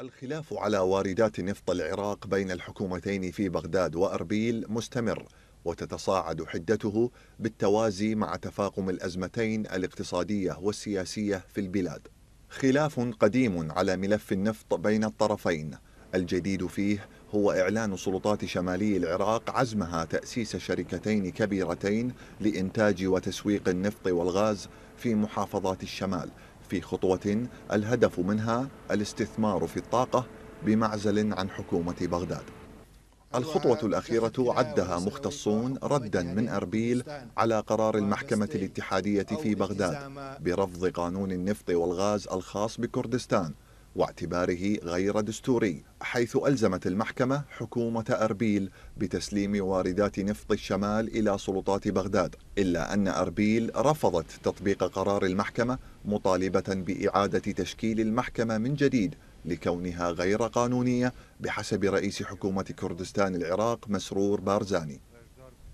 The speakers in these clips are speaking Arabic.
الخلاف على واردات نفط العراق بين الحكومتين في بغداد واربيل مستمر وتتصاعد حدته بالتوازي مع تفاقم الازمتين الاقتصاديه والسياسيه في البلاد. خلاف قديم على ملف النفط بين الطرفين، الجديد فيه هو اعلان سلطات شمالي العراق عزمها تاسيس شركتين كبيرتين لانتاج وتسويق النفط والغاز في محافظات الشمال في خطوة الهدف منها الاستثمار في الطاقة بمعزل عن حكومة بغداد الخطوة الأخيرة عدها مختصون ردا من أربيل على قرار المحكمة الاتحادية في بغداد برفض قانون النفط والغاز الخاص بكردستان واعتباره غير دستوري حيث ألزمت المحكمة حكومة أربيل بتسليم واردات نفط الشمال إلى سلطات بغداد إلا أن أربيل رفضت تطبيق قرار المحكمة مطالبة بإعادة تشكيل المحكمة من جديد لكونها غير قانونية بحسب رئيس حكومة كردستان العراق مسرور بارزاني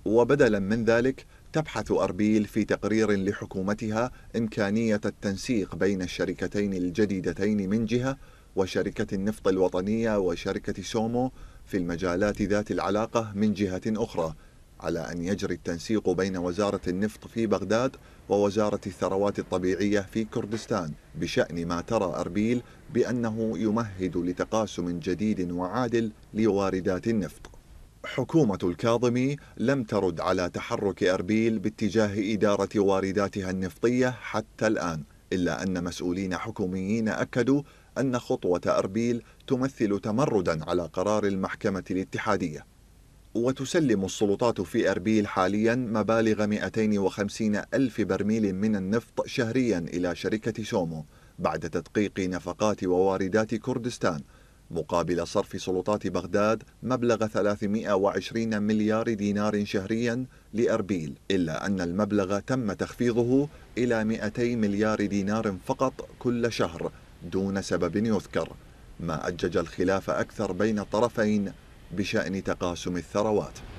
وبدلا من ذلك تبحث أربيل في تقرير لحكومتها إمكانية التنسيق بين الشركتين الجديدتين من جهة وشركة النفط الوطنية وشركة سومو في المجالات ذات العلاقة من جهة أخرى على أن يجري التنسيق بين وزارة النفط في بغداد ووزارة الثروات الطبيعية في كردستان بشأن ما ترى أربيل بأنه يمهد لتقاسم جديد وعادل لواردات النفط حكومة الكاظمي لم ترد على تحرك أربيل باتجاه إدارة وارداتها النفطية حتى الآن إلا أن مسؤولين حكوميين أكدوا أن خطوة أربيل تمثل تمردا على قرار المحكمة الاتحادية وتسلم السلطات في أربيل حاليا مبالغ 250 ألف برميل من النفط شهريا إلى شركة سومو بعد تدقيق نفقات وواردات كردستان مقابل صرف سلطات بغداد مبلغ 320 مليار دينار شهريا لأربيل إلا أن المبلغ تم تخفيضه إلى 200 مليار دينار فقط كل شهر دون سبب يذكر ما أجج الخلاف أكثر بين الطرفين بشأن تقاسم الثروات